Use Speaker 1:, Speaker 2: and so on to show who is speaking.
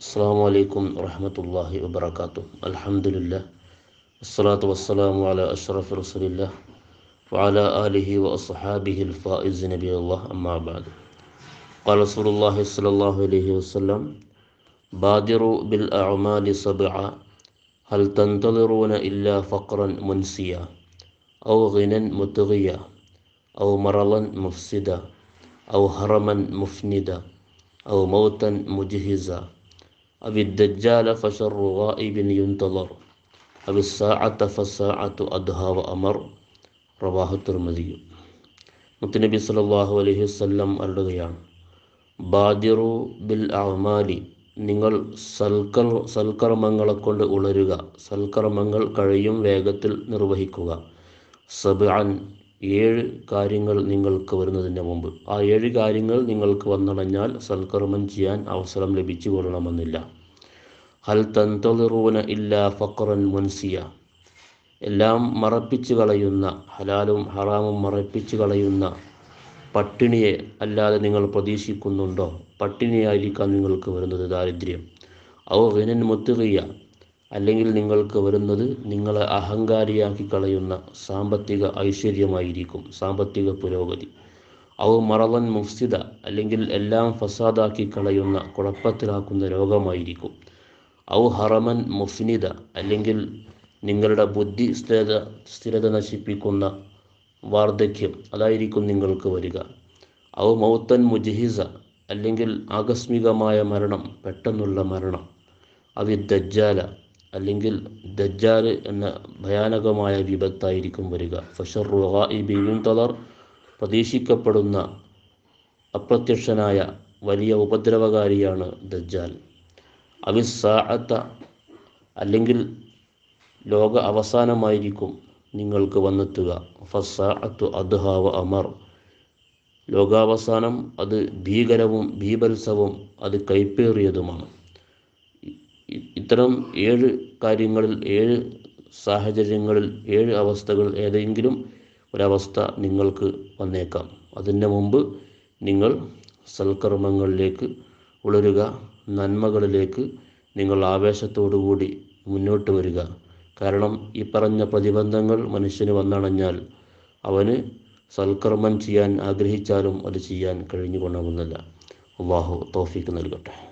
Speaker 1: السلام عليكم ورحمة الله وبركاته الحمد لله والصلاة والسلام على أشرف رسول الله وعلى آله وأصحابه الفائز نبي الله أما بعد قال رسول الله صلى الله عليه وسلم بادروا بالأعمال سبعا هل تنتظرون إلا فقرا منسيا أو غنى متغيا أو مرلا مفسدا أو هرما مفندا أو موتا مجهزا أبي الدجال فشر غائب ينتظر أبي الساعة فالساعة റവാഹു തിർമതിയു മുത്തുനബി സല്ലാഹു അലൈഹി വല്ലം അരുടുകയാണ് ബാദിറു ബിൽ അമാലി നിങ്ങൾ സൽക്കർ സൽക്കർമ്മങ്ങളെ കൊണ്ട് ഉളരുക സൽക്കർമ്മങ്ങൾ കഴിയും വേഗത്തിൽ നിർവഹിക്കുക സബ് ഏഴ് കാര്യങ്ങൾ നിങ്ങൾക്ക് വരുന്നതിന് മുമ്പ് ആ ഏഴ് കാര്യങ്ങൾ നിങ്ങൾക്ക് വന്നടഞ്ഞാൽ സൽക്കർമ്മം ചെയ്യാൻ അവസരം ലഭിച്ചു കൊള്ളണമെന്നില്ല ഹൽ തന്തളിറൂന ഇല്ല ഫക്രൻ മുൻസിയ എല്ലാം മറപ്പിച്ചു കളയുന്ന ഹലാലും ഹറാമും മറപ്പിച്ചു കളയുന്ന പട്ടിണിയെ അല്ലാതെ നിങ്ങൾ പ്രതീക്ഷിക്കുന്നുണ്ടോ പട്ടിണിയായിരിക്കാം നിങ്ങൾക്ക് വരുന്നത് ദാരിദ്ര്യം ഔ ഹിനൻ മുത്തുകയ്യ അല്ലെങ്കിൽ നിങ്ങൾക്ക് വരുന്നത് നിങ്ങളെ അഹങ്കാരിയാക്കി കളയുന്ന സാമ്പത്തിക ഐശ്വര്യമായിരിക്കും സാമ്പത്തിക പുരോഗതി അവ മറവൻ മുഫ്സിദ അല്ലെങ്കിൽ എല്ലാം ഫസാദാക്കി കളയുന്ന കുഴപ്പത്തിലാക്കുന്ന രോഗമായിരിക്കും ഔ ഹറമൻ മുഫ്നിദ അല്ലെങ്കിൽ നിങ്ങളുടെ ബുദ്ധി സ്ഥിരത സ്ഥിരത നശിപ്പിക്കുന്ന വാർദ്ധക്യം അതായിരിക്കും നിങ്ങൾക്ക് വരിക ഔ മൗത്തൻ മുജഹിസ അല്ലെങ്കിൽ ആകസ്മികമായ മരണം പെട്ടെന്നുള്ള മരണം ദജ്ജാല അല്ലെങ്കിൽ ദജ്ജാർ എന്ന ഭയാനകമായ വിപത്തായിരിക്കും വരിക ഫഷറു തളർ പ്രതീക്ഷിക്കപ്പെടുന്ന അപ്രത്യക്ഷനായ വലിയ ഉപദ്രവകാരിയാണ് ദജ്ജാൽ അവിസ്സാഹത്ത അല്ലെങ്കിൽ ലോക അവസാനമായിരിക്കും നിങ്ങൾക്ക് വന്നെത്തുക ഫസാഅത്തു അദ്ഹാവ് അമർ ലോകാവസാനം അത് ഭീകരവും ഭീപത്സവും അത് കൈപ്പേറിയതുമാണ് ഇത്തരം ഏഴ് കാര്യങ്ങളിൽ ഏഴ് സാഹചര്യങ്ങളിൽ ഏഴ് അവസ്ഥകൾ ഏതെങ്കിലും ഒരവസ്ഥ നിങ്ങൾക്ക് വന്നേക്കാം അതിന് മുമ്പ് നിങ്ങൾ സൽക്കർമ്മങ്ങളിലേക്ക് ഉളരുക നന്മകളിലേക്ക് നിങ്ങൾ ആവേശത്തോടുകൂടി മുന്നോട്ട് വരിക കാരണം ഈ പറഞ്ഞ പ്രതിബന്ധങ്ങൾ മനുഷ്യന് വന്നണഞ്ഞാൽ അവന് സൽക്കർമ്മം ചെയ്യാൻ ആഗ്രഹിച്ചാലും അത് ചെയ്യാൻ കഴിഞ്ഞു കൊണ്ടാകുന്നില്ല അള്ളാഹു തോഫിക്ക് നൽകട്ടെ